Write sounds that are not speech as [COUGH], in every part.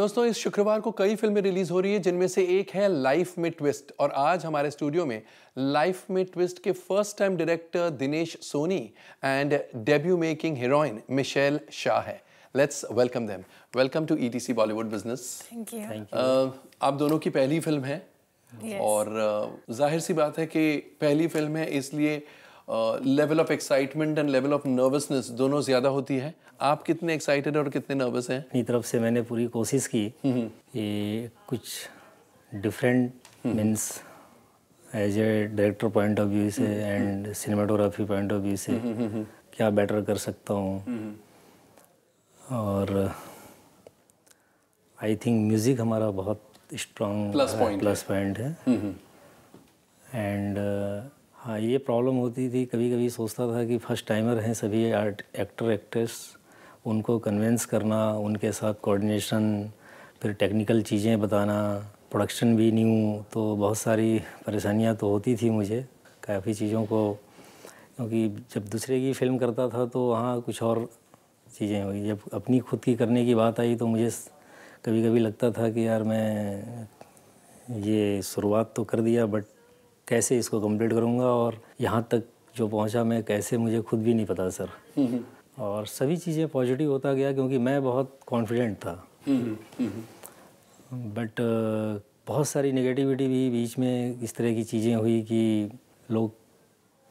दोस्तों इस शुक्रवार को कई फिल्में रिलीज हो रही है जिनमें से एक है लाइफ में ट्विस्ट और आज हमारे स्टूडियो में लाइफ में ट्विस्ट के first time director Dinesh Soni and debut making heroine Michelle Shah है let's welcome them welcome to ETC Bollywood business आप दोनों की पहली फिल्म है yes. और uh, जाहिर सी बात है कि पहली फिल्म है इसलिए level of excitement and level of nervousness दोनों ज़्यादा होती है आप कितने एक्साइटेड और कितने नर्वस हैं अपनी तरफ से मैंने पूरी कोशिश की ये हम्म। कुछ different means as a director point of view से and cinematography point of view से हम्म, हम्म, क्या बेटर कर सकता हूँ और आई थिंक म्यूज़िक हमारा बहुत strong plus point plus point है एंड हाँ ये प्रॉब्लम होती थी कभी कभी सोचता था कि फर्स्ट टाइमर हैं सभी आर्ट एक्टर एक्ट्रेस उनको कन्वेंस करना उनके साथ कोऑर्डिनेशन फिर टेक्निकल चीज़ें बताना प्रोडक्शन भी न्यू तो बहुत सारी परेशानियां तो होती थी मुझे काफ़ी चीज़ों को क्योंकि जब दूसरे की फिल्म करता था तो वहाँ कुछ और चीज़ें हुई जब अपनी खुद की करने की बात आई तो मुझे कभी कभी लगता था कि यार मैं ये शुरुआत तो कर दिया बट कैसे इसको कंप्लीट करूँगा और यहाँ तक जो पहुँचा मैं कैसे मुझे खुद भी नहीं पता सर और सभी चीज़ें पॉजिटिव होता गया क्योंकि मैं बहुत कॉन्फिडेंट था बट uh, बहुत सारी नेगेटिविटी भी बीच में इस तरह की चीज़ें हुई कि लोग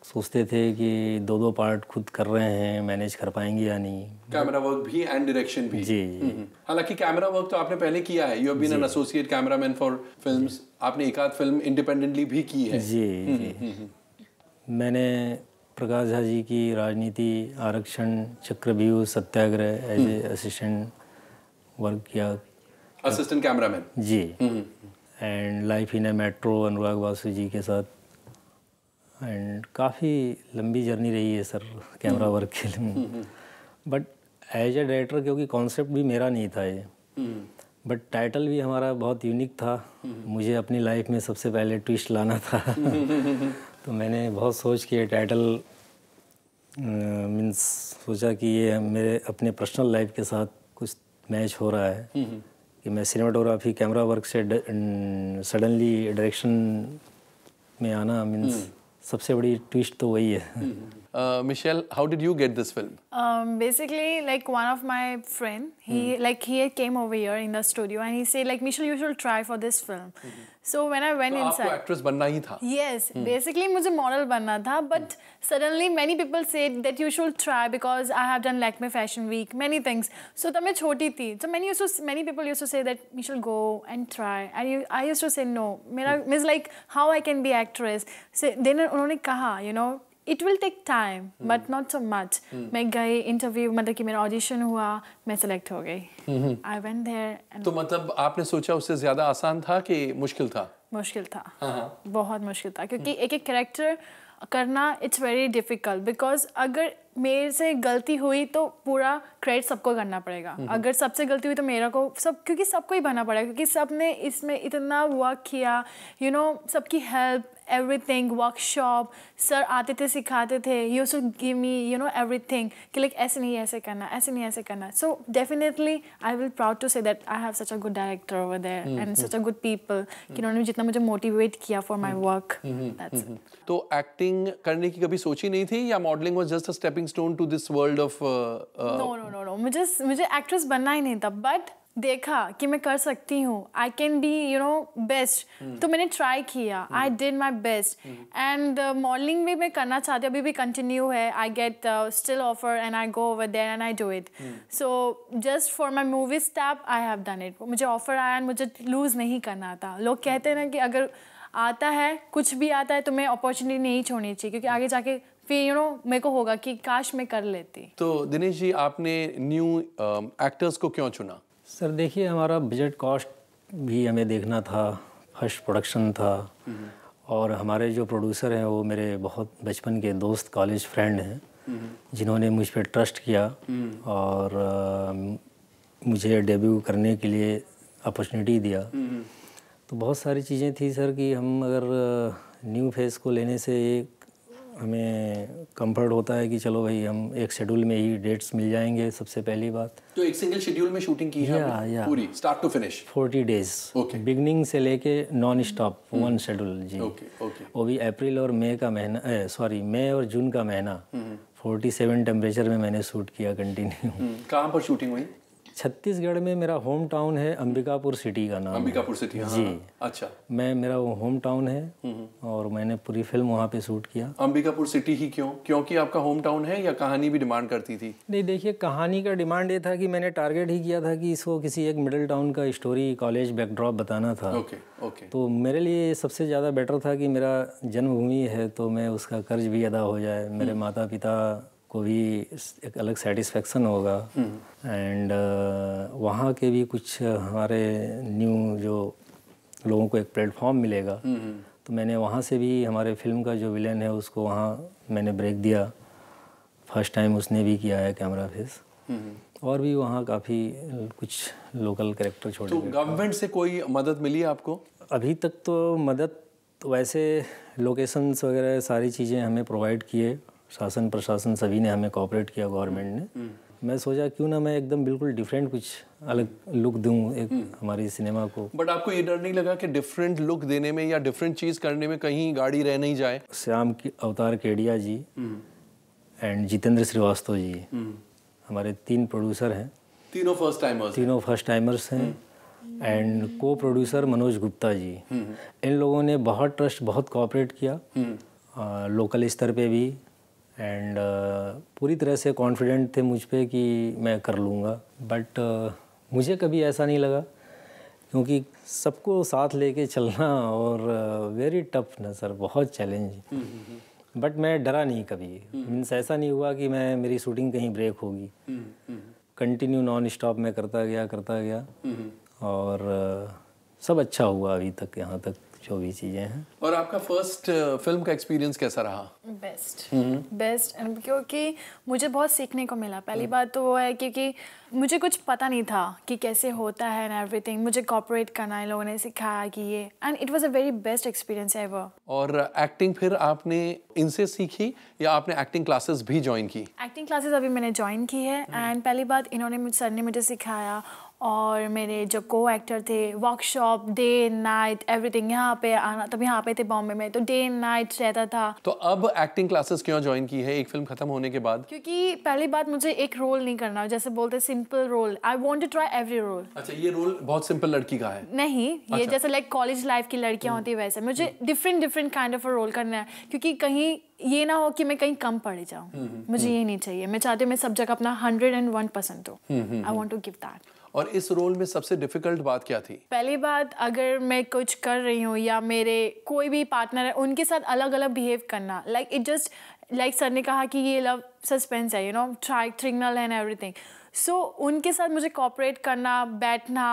सोचते थे कि दो दो पार्ट खुद कर रहे हैं मैनेज कर पाएंगे या नहीं कैमरा वर्क भी एंड डायरेक्शन भी जी हम्म, हम्म। हालांकि कैमरा वर्क तो आपने पहले किया है you have been an associate cameraman for films आपने एक आध फिल्म इंडिपेंडेंटली भी की है जी, हम्म, जी। मैंने प्रकाश झा जी की Rajneeti Aarakshan Chakravyuh Satyagraha as a assistant work किया असिस्टेंट कैमरामैन जी and life in a metro Anurag Basu ji के साथ एंड काफ़ी लंबी जर्नी रही है सर कैमरा हम्म। वर्क के लिए hmm, hmm. But as a director क्योंकि कॉन्सेप्ट भी मेरा नहीं था ये बट टाइटल भी हमारा बहुत यूनिक था मुझे अपनी लाइफ में सबसे पहले ट्विस्ट लाना था [LAUGHS] तो मैंने बहुत सोच के टाइटल मीन्स सोचा कि ये मेरे अपने पर्सनल लाइफ के साथ कुछ मैच हो रहा है कि मैं सिनेमाटोग्राफी कैमरा वर्क से सडनली डायरेक्शन में आना मीन्स सबसे बड़ी ट्विस्ट तो वही है hmm. Michelle how did you get this film Um, basically, like one of my friend, he mm. like he came over here in the studio and he said like Michelle, you should try for this film. Mm -hmm. So when I went so inside, actress बनना ही था. Yes, mm. basically मुझे model बनना था, but hmm. suddenly many people said that you should try because I have done Lakme Fashion Week, many things. So तब मैं छोटी थी, so many used to many people used to say that Michelle go and try, and you, I used to say no. मेरा hmm. means like how I can be actress. So then उन्होंने कहा, you know. It will take time but not so much मैं गई interview मतलब कि मेरा audition हुआ मैं सेलेक्ट हो गई आई वेंट देयर तो मतलब आपने सोचा उससे ज्यादा आसान था कि मुश्किल था मुश्किल था हाँ, हाँ। बहुत मुश्किल था क्योंकि एक एक कैरेक्टर करना इट्स वेरी डिफिकल्ट बिकॉज अगर मेरे से गलती हुई तो पूरा क्रेडिट सबको करना पड़ेगा अगर सबसे गलती हुई तो मेरा को सब क्योंकि सबको ही बनना पड़ेगा क्योंकि सब ने इसमें इतना वर्क किया यू नो सबकी हेल्प एवरीथिंग वर्कशॉप सर आते थे सिखाते थे you should give me you know everything कि लाइक ऐसे नहीं ऐसे करना ऐसे नहीं ऐसे करना so definitely I will proud to say that I have such a good director over there and such a good people कि हम्म. उन्होंने जितना मुझे मोटिवेट किया फॉर माय वर्क तो एक्टिंग करने की कभी सोची नहीं थी या modelling was just a stepping stone to this world of no no no मुझे मुझे एक्ट्रेस बनना ही नहीं था बट देखा कि मैं कर सकती हूँ I can be you know best तो मैंने ट्राई किया I did my best and modelling भी मैं करना चाहती हूँ अभी भी कंटिन्यू है I get still offer and I go over there and I do it so just for my movie step I have done it मुझे ऑफर आया एंड मुझे लूज़ नहीं करना था लोग कहते हैं ना कि अगर आता है कुछ भी आता है तो मैं अपॉर्चुनिटी नहीं छोड़नी चाहिए क्योंकि आगे जाके फिर यू नो मेरे को होगा कि काश मैं कर लेती तो दिनेश जी आपने न्यू एक्टर्स um, को क्यों चुना सर देखिए हमारा बजट कॉस्ट भी हमें देखना था फर्स्ट प्रोडक्शन था हम्म। और हमारे जो प्रोड्यूसर हैं वो मेरे बहुत बचपन के दोस्त कॉलेज फ्रेंड हैं हम्म। जिन्होंने मुझ पर ट्रस्ट किया हम्म। और मुझे डेब्यू करने के लिए अपॉर्चुनिटी दिया तो बहुत सारी चीज़ें थी सर कि हम अगर न्यू फेस को लेने से एक हमें कंफर्ट होता है कि चलो भाई हम एक शेड्यूल में ही डेट्स मिल जाएंगे सबसे पहली बात तो एक सिंगल शेड्यूल में शूटिंग की है या, या, पूरी start to finish forty days okay beginning से लेके नॉन स्टॉप वन शेड्यूल जी ओके ओके वो भी अप्रैल और मई का महीना सॉरी मई और जून का महीना सेवन hmm. टेम्परेचर में मैंने शूट किया कंटिन्यू hmm. कहाँ पर शूटिंग हुई छत्तीसगढ़ में मेरा होम टाउन है अंबिकापुर सिटी का नाम अंबिकापुर सिटी हाँ। जी हाँ, अच्छा मैं मेरा होम टाउन है हम्म, हम्म। और मैंने पूरी फिल्म वहाँ पे शूट किया अंबिकापुर सिटी ही क्यों क्योंकि आपका होम टाउन है या कहानी भी डिमांड करती थी नहीं देखिए कहानी का डिमांड ये था कि मैंने टारगेट ही किया था कि इसको किसी एक मिडिल टाउन का स्टोरी कॉलेज बैकड्रॉप बताना था ओके ओके तो मेरे लिए सबसे ज़्यादा बेटर था कि मेरा जन्मभूमि है तो मैं उसका कर्ज भी अदा हो जाए मेरे हम्म। माता पिता को भी एक अलग सेटिस्फेक्शन होगा एंड हम्म। uh, वहाँ के भी कुछ हमारे न्यू जो लोगों को एक प्लेटफॉर्म मिलेगा हम्म। तो मैंने वहाँ से भी हमारे फिल्म का जो विलेन है उसको वहाँ मैंने ब्रेक दिया फर्स्ट टाइम उसने भी किया है कैमरा हम्म। फेस और भी वहाँ काफ़ी कुछ लोकल करेक्टर छोड़े तो गवर्नमेंट से कोई मदद मिली है आपको अभी तक तो मदद तो वैसे लोकेशंस वगैरह सारी चीज़ें हमें प्रोवाइड किए शासन प्रशासन सभी ने हमें कॉपरेट किया गवर्नमेंट ने हम्म। मैं सोचा क्यों ना मैं एकदम बिल्कुल डिफरेंट कुछ अलग लुक दूं एक हम्म। हमारी सिनेमा को बट आपको ये डर नहीं लगा कि डिफरेंट लुक देने में या डिफरेंट चीज़ करने में कहीं गाड़ी रह नहीं जाए श्याम की अवतार केडिया जी एंड हम्म। जितेंद्र श्रीवास्तव जी हमारे तीन प्रोड्यूसर हैं तीनों फर्स्ट टाइमर्स तीनों फर्स्ट टाइमर्स हैं and co producer Manoj Gupta ji इन लोगों ने बहुत ट्रस्ट बहुत कॉपरेट किया लोकल स्तर पे भी एंड uh, पूरी तरह से कॉन्फिडेंट थे मुझ पर कि मैं कर लूँगा बट uh, मुझे कभी ऐसा नहीं लगा क्योंकि सबको साथ लेके चलना और वेरी uh, टफ ना सर बहुत चैलेंज बट मैं डरा नहीं कभी मीन्स ऐसा नहीं हुआ कि मैं मेरी शूटिंग कहीं ब्रेक होगी कंटिन्यू नॉन स्टॉप मैं करता गया करता गया और uh, सब अच्छा हुआ अभी तक यहाँ तक जो भी चीज़ें हैं और आपका फर्स्ट फिल्म uh, का एक्सपीरियंस कैसा रहा बेस्ट हम्म। बेस्ट क्योंकि मुझे बहुत सीखने को मिला पहली hmm. बात तो वो है क्योंकि मुझे कुछ पता नहीं था कि कैसे होता है एंड एवरीथिंग मुझे कॉपरेट करना है लोगों ने सिखाया कि ये and it was a very best experience ever और एक्टिंग फिर आपने इनसे सीखी या आपने एक्टिंग क्लासेस भी ज्वाइन की एक्टिंग क्लासेस अभी मैंने ज्वाइन की है एंड हम्म। hmm. पहली बात इन्होंने सर ने मुझे सिखाया और मेरे जो को एक्टर थे वर्कशॉप डे नाइट एवरीथिंग यहाँ पे आना तब यहाँ पे थे बॉम्बे में तो डे नाइट रहता था तो अब एक्टिंग क्लासेस क्यों ज्वाइन की है एक फिल्म खत्म होने के बाद क्योंकि पहली बात मुझे एक रोल नहीं करना जैसे बोलते simple role I want to try every role अच्छा ये रोल बहुत सिंपल लड़की का है नहीं अच्छा। ये जैसे लाइक कॉलेज लाइफ की लड़कियाँ होती है हम्म। वैसे मुझे different different kind of role करना है क्योंकि कहीं ये ना हो कि मैं कहीं कम पड़े जाऊँ हम्म, हम्म, मुझे ये नहीं चाहिए मैं चाहती हूँ मैं सब जगह अपना हंड्रेड एंड वन परसेंट हूँ I want to give that और इस रोल में सबसे डिफिकल्ट बात क्या थी पहली बात अगर मैं कुछ कर रही हूँ या मेरे कोई भी पार्टनर है उनके साथ अलग अलग बिहेव करना like it just like sir ने कहा कि ये लव सस्पेंस है यू नो ट्राइक थ्रिग्नल एंड एवरीथिंग सो उनके साथ मुझे कॉपरेट करना बैठना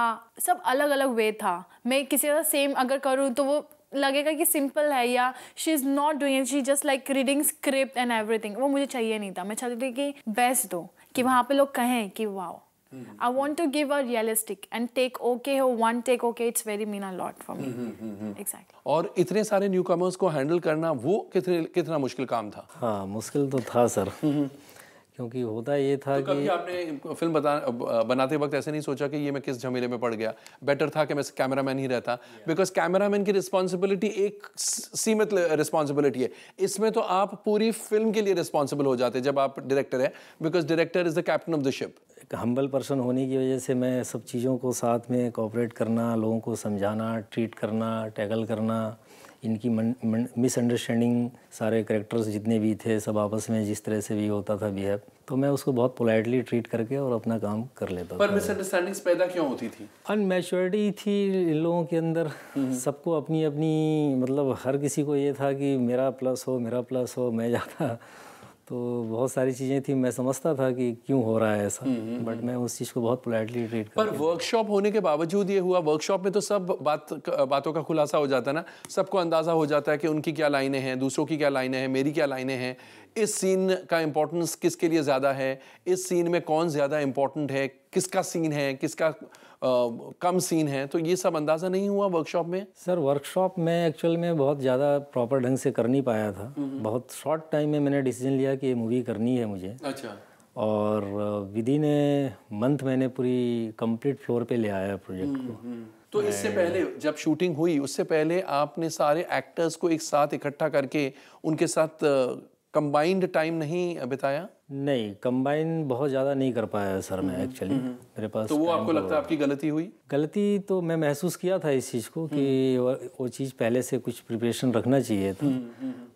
सब अलग अलग वे था मैं किसी का सेम अगर करूँ तो वो लगेगा कि सिंपल है या she is not doing she just like reading script and everything वो मुझे चाहिए नहीं था मैं चाहती थी कि बेस्ट दो कि वहाँ पे लोग कहें कि wow Mm-hmm. I want to give a realistic and take okay or one take okay. It's very mean a lot for me. Mm-hmm. Exactly. और इतने सारे newcomers कमर्स को हैंडल करना वो कितने कितना मुश्किल काम था हाँ मुश्किल तो था सर क्योंकि होता ये था तो कि आपने फिल्म बता बनाते वक्त ऐसे नहीं सोचा कि ये मैं किस झमेले में पड़ गया बेटर था कि मैं मैन ही रहता बिकॉज कैमरामैन की रिस्पॉन्सिबिलिटी एक सीमित रिस्पॉन्सिबिलिटी है इसमें तो आप पूरी फिल्म के लिए रिस्पॉन्सिबल हो जाते जब आप डायरेक्टर हैं because director is the captain of the ship एक हम्बल पर्सन होने की वजह से मैं सब चीज़ों को साथ में कॉपरेट करना लोगों को समझाना ट्रीट करना टैगल करना इनकी मिसअंडरस्टैंडिंग सारे करेक्टर्स जितने भी थे सब आपस में जिस तरह से भी होता था बिहेव तो मैं उसको बहुत पोलाइटली ट्रीट करके और अपना काम कर लेता पर मिसअंडरस्टैंडिंग्स पैदा क्यों होती थी अनमेच्योरिटी थी इन लोगों के अंदर सबको अपनी अपनी मतलब हर किसी को ये था कि मेरा प्लस हो मेरा प्लस हो मैं ज़्यादा तो बहुत सारी चीज़ें थी मैं समझता था कि क्यों हो रहा है ऐसा बट हम्म, हम्म, हम्म। मैं उस चीज़ को बहुत पोलाइटली ट्रीट पर वर्कशॉप होने के बावजूद ये हुआ वर्कशॉप में तो सब बात बातों का खुलासा हो जाता है ना सबको अंदाज़ा हो जाता है कि उनकी क्या लाइनें हैं दूसरों की क्या लाइनें हैं मेरी क्या लाइनें हैं इस सीन का इम्पोर्टेंस किसके लिए ज़्यादा है इस सीन में कौन ज़्यादा इम्पोर्टेंट है किसका सीन है किसका कम सीन है तो ये सब अंदाज़ा नहीं हुआ वर्कशॉप में सर वर्कशॉप में एक्चुअल में बहुत ज़्यादा प्रॉपर ढंग से कर नहीं पाया था हम्म। बहुत शॉर्ट टाइम में मैंने डिसीजन लिया कि ये मूवी करनी है मुझे अच्छा और विद इन ए मंथ मैंने पूरी कंप्लीट फ्लोर पे ले आया प्रोजेक्ट हम्म, को हम्म। तो इससे पहले जब शूटिंग हुई उससे पहले आपने सारे एक्टर्स को एक साथ इकट्ठा करके उनके साथ कंबाइंड टाइम नहीं बिताया नहीं कंबाइन बहुत ज़्यादा नहीं कर पाया सर मैं एक्चुअली हम्म, हम्म, हम्म। मेरे पास तो वो आपको लगता है आपकी गलती हुई गलती तो मैं महसूस किया था इस चीज़ को कि वो चीज़ पहले से कुछ प्रिपरेशन रखना चाहिए था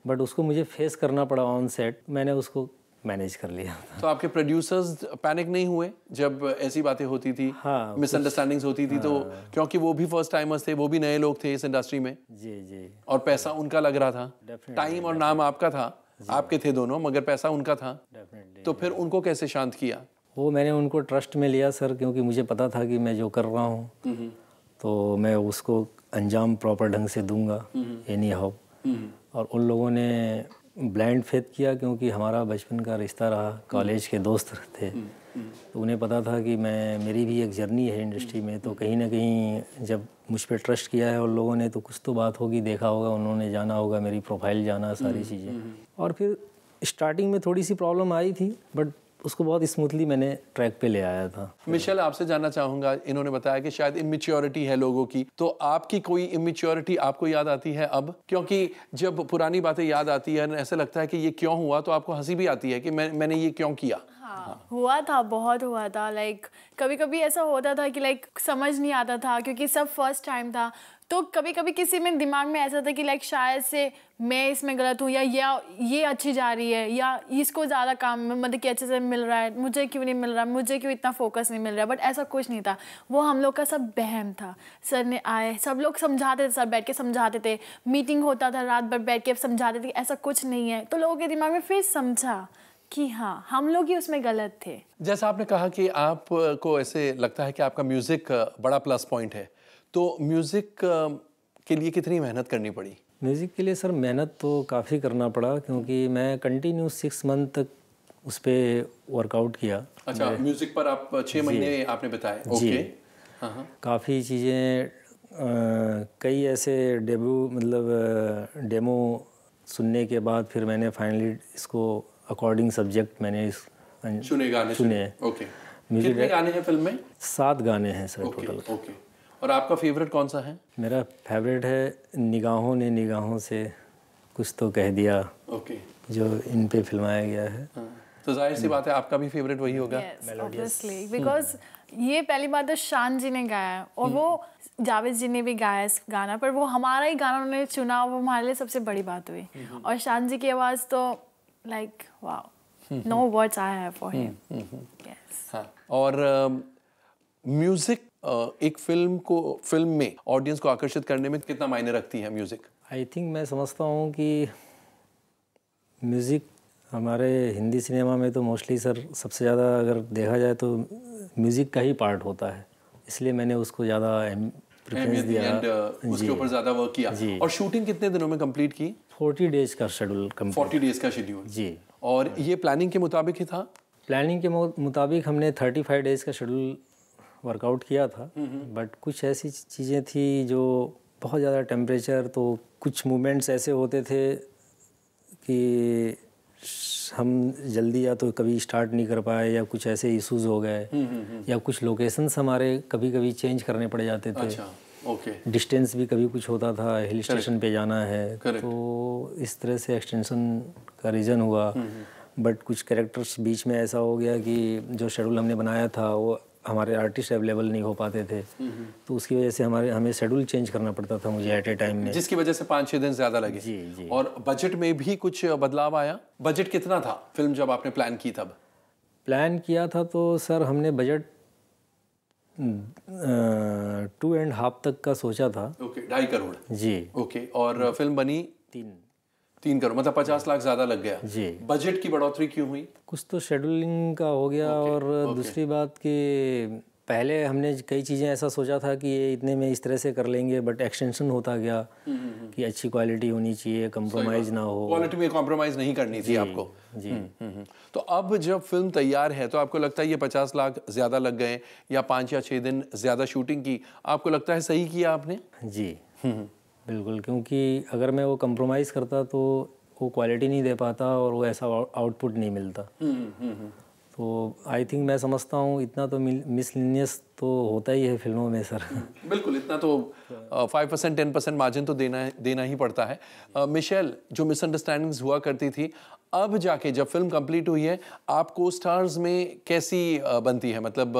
बट उसको मुझे फेस करना पड़ा ऑन सेट मैंने उसको मैनेज कर लिया तो आपके प्रोड्यूसर्स पैनिक नहीं हुए जब ऐसी बातें होती थी हाँ, मिसअंडरस्टैंडिंग्स होती थी तो हाँ, तो क्योंकि वो भी फर्स्ट टाइमर्स थे वो भी नए लोग थे इस इंडस्ट्री में जी जी और पैसा उनका लग रहा था टाइम और नाम आपका था आपके थे दोनों मगर पैसा उनका था तो फिर उनको कैसे शांत किया वो मैंने उनको ट्रस्ट में लिया सर क्योंकि मुझे पता था कि मैं जो कर रहा हूँ तो मैं उसको अंजाम प्रॉपर ढंग से दूंगा एनी हाउ और उन लोगों ने ब्लाइंड फेथ किया क्योंकि हमारा बचपन का रिश्ता रहा कॉलेज के दोस्त थे तो उन्हें पता था कि मैं मेरी भी एक जर्नी है इंडस्ट्री में तो कहीं ना कहीं जब मुझ पर ट्रस्ट किया है और लोगों ने तो कुछ तो बात होगी देखा होगा उन्होंने जाना होगा मेरी प्रोफाइल जाना सारी हम्म, चीज़ें हम्म, हम्म। और फिर स्टार्टिंग में थोड़ी सी प्रॉब्लम आई थी बट उसको बहुत स्मूथली मैंने ट्रैक पे ले आया था मिशेल आपसे जानना चाहूंगा इन्होंने बताया कि शायद इमेच्योरिटी है लोगों की तो आपकी कोई इमेच्योरिटी आपको याद आती है अब क्योंकि जब पुरानी बातें याद आती है ऐसा लगता है कि ये क्यों हुआ तो आपको हंसी भी आती है कि मैं मैंने ये क्यों किया हाँ. हुआ था बहुत हुआ था लाइक कभी कभी ऐसा होता था कि लाइक समझ नहीं आता था क्योंकि सब फर्स्ट टाइम था तो कभी कभी किसी में दिमाग में ऐसा था कि लाइक शायद से मैं इसमें गलत हूँ या ये ये अच्छी जा रही है या इसको ज़्यादा काम मतलब कि अच्छे से मिल रहा है मुझे क्यों नहीं मिल रहा मुझे क्यों इतना फोकस नहीं मिल रहा बट ऐसा कुछ नहीं था वो हम लोग का सब बहम था सर ने आए सब लोग समझाते थे सर बैठ के समझाते थे मीटिंग होता था रात भर बैठ के समझाते थे ऐसा कुछ नहीं है तो लोगों के दिमाग में फिर समझा कि हाँ हम लोग ही उसमें गलत थे जैसा आपने कहा कि आपको ऐसे लगता है कि आपका म्यूज़िक बड़ा प्लस पॉइंट है तो म्यूज़िक के लिए कितनी मेहनत करनी पड़ी म्यूज़िक के लिए सर मेहनत तो काफ़ी करना पड़ा क्योंकि मैं कंटिन्यू सिक्स मंथ तक उस पर वर्कआउट किया अच्छा म्यूज़िक पर आप छः महीने आपने बताया ओके हाँ।, हाँ। काफ़ी चीज़ें कई ऐसे डेब्यू मतलब डेमो सुनने के बाद फिर मैंने फाइनली इसको अकॉर्डिंग सब्जेक्ट मैंने इस सुने गाने सुने, सुने। ओके कितने गाने हैं फिल्म में सात गाने हैं सर टोटल ओके और आपका फेवरेट कौन सा है मेरा फेवरेट है निगाहों ने निगाहों से कुछ तो कह दिया ओके okay. जो इन पे फिल्माया गया है हाँ। तो जाहिर सी बात है आपका भी फेवरेट वही होगा yes, बिकॉज हम्म। ये पहली बार तो शान जी ने गाया है और हम्म। वो जावेद जी ने भी गाया इस गाना पर वो हमारा ही गाना उन्होंने चुना वो हमारे लिए सबसे बड़ी बात हुई हम्म। और शान जी की आवाज़ तो like wow no words I have for him yes और म्यूज़िक एक फिल्म को फिल्म में ऑडियंस को आकर्षित करने में कितना मायने रखती है म्यूज़िक आई थिंक मैं समझता हूँ कि म्यूज़िक हमारे हिंदी सिनेमा में तो मोस्टली सर सबसे ज़्यादा अगर देखा जाए तो म्यूज़िक का ही पार्ट होता है इसलिए मैंने उसको ज़्यादा प्रेफरेंस दिया उसके ऊपर ज़्यादा वर्क किया और शूटिंग कितने दिनों में कंप्लीट की फोर्टी डेज का शेड्यूल फोर्टी डेज का शेड्यूल जी और ये प्लानिंग के मुताबिक ही था प्लानिंग के मुताबिक हमने थर्टी फाइव डेज़ का शेड्यूल वर्कआउट किया था बट कुछ ऐसी चीज़ें थी जो बहुत ज़्यादा टेम्परेचर तो कुछ मूवमेंट्स ऐसे होते थे कि हम जल्दी या तो कभी स्टार्ट नहीं कर पाए या कुछ ऐसे इश्यूज हो गए या कुछ लोकेशंस हमारे कभी कभी चेंज करने पड़ जाते थे अच्छा, ओके डिस्टेंस भी कभी कुछ होता था हिल स्टेशन पे जाना है Correct. तो इस तरह से एक्सटेंशन का रीज़न हुआ बट कुछ कैरेक्टर्स बीच में ऐसा हो गया कि जो शेड्यूल हमने बनाया था वो हमारे आर्टिस्ट अवेलेबल नहीं हो पाते थे तो उसकी वजह से हमारे हमें शेड्यूल चेंज करना पड़ता था मुझे एट ए टाइम में जिसकी वजह से पाँच छः दिन ज़्यादा लगे जी जी और बजट में भी कुछ बदलाव आया बजट कितना था फिल्म जब आपने प्लान की तब प्लान किया था तो सर हमने बजट टू एंड हाफ तक का सोचा था ओके ढाई करोड़ जी ओके और फिल्म बनी तीन तीन करोड़ मतलब पचास लाख ज्यादा लग गया जी बजट की बढ़ोतरी क्यों हुई कुछ तो शेड्यूलिंग का हो गया okay, और okay. दूसरी बात कि पहले हमने कई चीज़ें ऐसा सोचा था कि ये इतने में इस तरह से कर लेंगे बट एक्सटेंशन होता गया हम्म, हम्म, हम्म। कि अच्छी क्वालिटी होनी चाहिए कम्प्रोमाइज ना हो क्वालिटी में कॉम्प्रोमाइज़ नहीं करनी थी आपको जी तो अब जब फिल्म तैयार है तो आपको लगता है ये पचास लाख ज़्यादा लग गए या पाँच या छः दिन ज़्यादा शूटिंग की आपको लगता है सही किया आपने जी बिल्कुल क्योंकि अगर मैं वो कंप्रोमाइज़ करता तो वो क्वालिटी नहीं दे पाता और वो ऐसा आउटपुट नहीं मिलता हम्म, हम्म, हम्म। तो आई थिंक मैं समझता हूँ इतना तो मिसलिनियस तो होता ही है फिल्मों में सर बिल्कुल इतना तो five percent ten percent margin तो देना देना ही पड़ता है मिशेल uh, जो मिसअंडरस्टैंडिंग्स हुआ करती थी अब जाके जब फिल्म कंप्लीट हुई है आप को स्टार्स में कैसी बनती है मतलब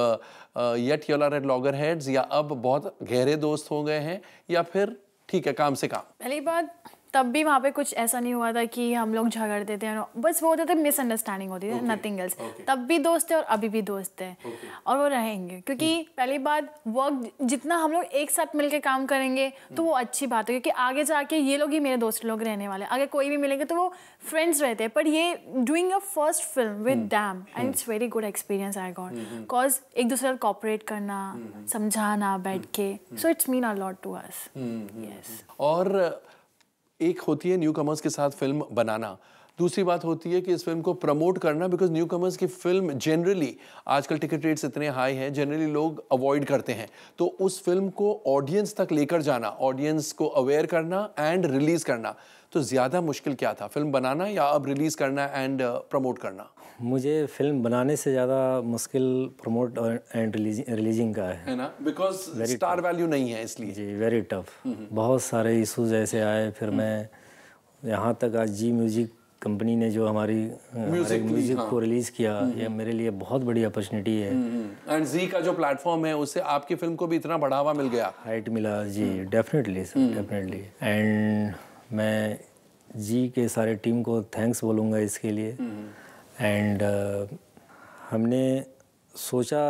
yet are at loggerheads या अब बहुत गहरे दोस्त हो गए हैं या फिर ठीक है काम से काम पहली बात तब भी वहाँ पे कुछ ऐसा नहीं हुआ था कि हम लोग झगड़ते थे बस वो होते थे मिसअंडरस्टैंडिंग होती थी नथिंग एल्स तब भी दोस्त थे और अभी भी दोस्त है okay. और वो रहेंगे क्योंकि hmm. पहली बात वर्क जितना हम लोग एक साथ मिलकर काम करेंगे hmm. तो वो hmm। अच्छी बात है क्योंकि आगे जाके ये लोग ही मेरे दोस्त लोग रहने वाले अगर कोई भी मिलेंगे तो वो फ्रेंड्स रहते हैं पर ये doing a first film with them and it's very good experience I got because एक दूसरे को कॉपरेट करना hmm, hmm। समझाना बैठ के so it's mean a lot to us और एक होती है न्यू कमर्स के साथ फिल्म बनाना दूसरी बात होती है कि इस फिल्म को प्रमोट करना बिकॉज न्यू कमर्स की फिल्म जनरली आजकल टिकट रेट्स इतने हाई हैं जनरली लोग अवॉइड करते हैं तो उस फिल्म को ऑडियंस तक लेकर जाना ऑडियंस को अवेयर करना एंड रिलीज़ करना तो ज़्यादा मुश्किल क्या था फिल्म बनाना या अब रिलीज़ करना एंड प्रमोट uh, करना मुझे फिल्म बनाने से ज़्यादा मुश्किल प्रमोट और एंड रिलीजिंग का है ना बिकॉज स्टार वैल्यू नहीं है इसलिए जी वेरी टफ हम्म। बहुत सारे इश्यूज ऐसे आए फिर हम्म। मैं यहाँ तक आज जी म्यूजिक कंपनी ने जो हमारी म्यूजिक हाँ। को रिलीज किया हम्म, ये मेरे लिए बहुत बड़ी अपॉर्चुनिटी है एंड जी का जो प्लेटफॉर्म है उससे आपकी फिल्म को भी इतना बढ़ावा मिल गया हाइट मिला जी डेफिनेटली सर डेफिनेटली एंड मैं जी के सारे टीम को थैंक्स बोलूँगा इसके लिए एंड uh, हमने सोचा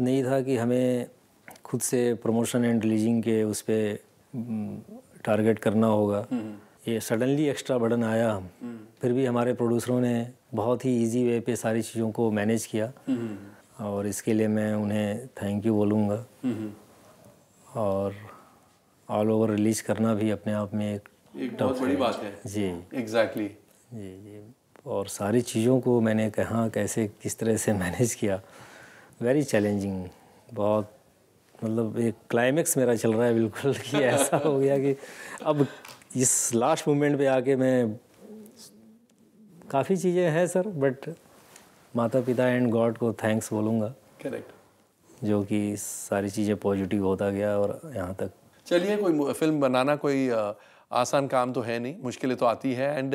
नहीं था कि हमें खुद से प्रमोशन एंड रिलीजिंग के उस पर टारगेट करना होगा हम्म। ये सडनली एक्स्ट्रा बर्डन आया हम हम्म। फिर भी हमारे प्रोड्यूसरों ने बहुत ही इजी वे पे सारी चीज़ों को मैनेज किया हम्म। और इसके लिए मैं उन्हें थैंक यू बोलूँगा और ऑल ओवर रिलीज करना भी अपने आप में एक, एक बहुत बड़ी बात है जी एग्जैक्टली exactly. जी जी और सारी चीज़ों को मैंने कहाँ कैसे किस तरह से मैनेज किया वेरी चैलेंजिंग बहुत मतलब एक क्लाइमेक्स मेरा चल रहा है बिल्कुल [LAUGHS] कि ऐसा हो गया कि अब इस लास्ट मोमेंट पे आके मैं काफ़ी चीज़ें हैं सर बट माता पिता एंड गॉड को थैंक्स बोलूँगा करेक्ट जो कि सारी चीज़ें पॉजिटिव होता गया और यहाँ तक चलिए कोई फिल्म बनाना कोई आ... आसान काम तो है नहीं मुश्किलें तो आती है एंड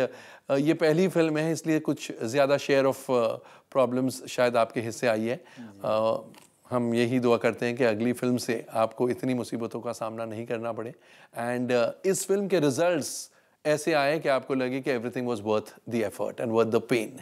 ये पहली फिल्म है इसलिए कुछ ज़्यादा शेयर ऑफ प्रॉब्लम्स शायद आपके हिस्से आई है हम यही दुआ करते हैं कि अगली फिल्म से आपको इतनी मुसीबतों का सामना नहीं करना पड़े एंड इस फिल्म के रिजल्ट्स ऐसे आए कि आपको लगे कि everything was worth the effort and worth the pain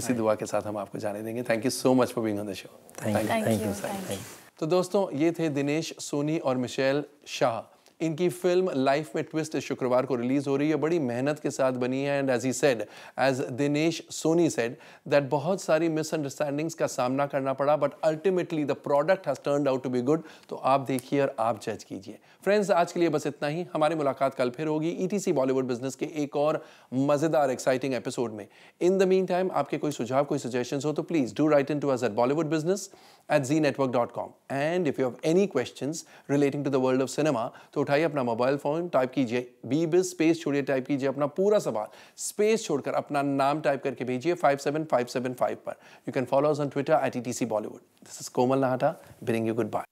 इसी दुआ के साथ हम आपको जाने देंगे thank you so much for being on the show thank you thank you तो दोस्तों ये थे दिनेश सोनी और मिशेल शाह इनकी फिल्म लाइफ में ट्विस्ट शुक्रवार को रिलीज हो रही है बड़ी मेहनत के साथ बनी है and as he said as Dinesh Soni said that बहुत सारी मिसअंडरस्टैंडिंग्स का सामना करना पड़ा but ultimately the product has turn out to be good तो आप देखिए और आप जज कीजिए फ्रेंड्स आज के लिए बस इतना ही हमारी मुलाकात कल फिर होगी ईटीसी बॉलीवुड बिजनेस के एक और मजेदार एक्साइटिंग एपिसोड में इन द मीन टाइम आपके कोई सुझाव कोई सजेशन हो तो please do write in to us at Bollywood business at znetwork.com. And if you have any questions relating to the world of cinema, तो उठाइए अपना मोबाइल फ़ोन टाइप कीजिए बी बिज स्पेस छोड़िए टाइप कीजिए अपना पूरा सवाल स्पेस छोड़कर अपना नाम टाइप करके भेजिए 57575 पर you can follow on Twitter at E T C Bollywood this is Komal Nahta bring you good bye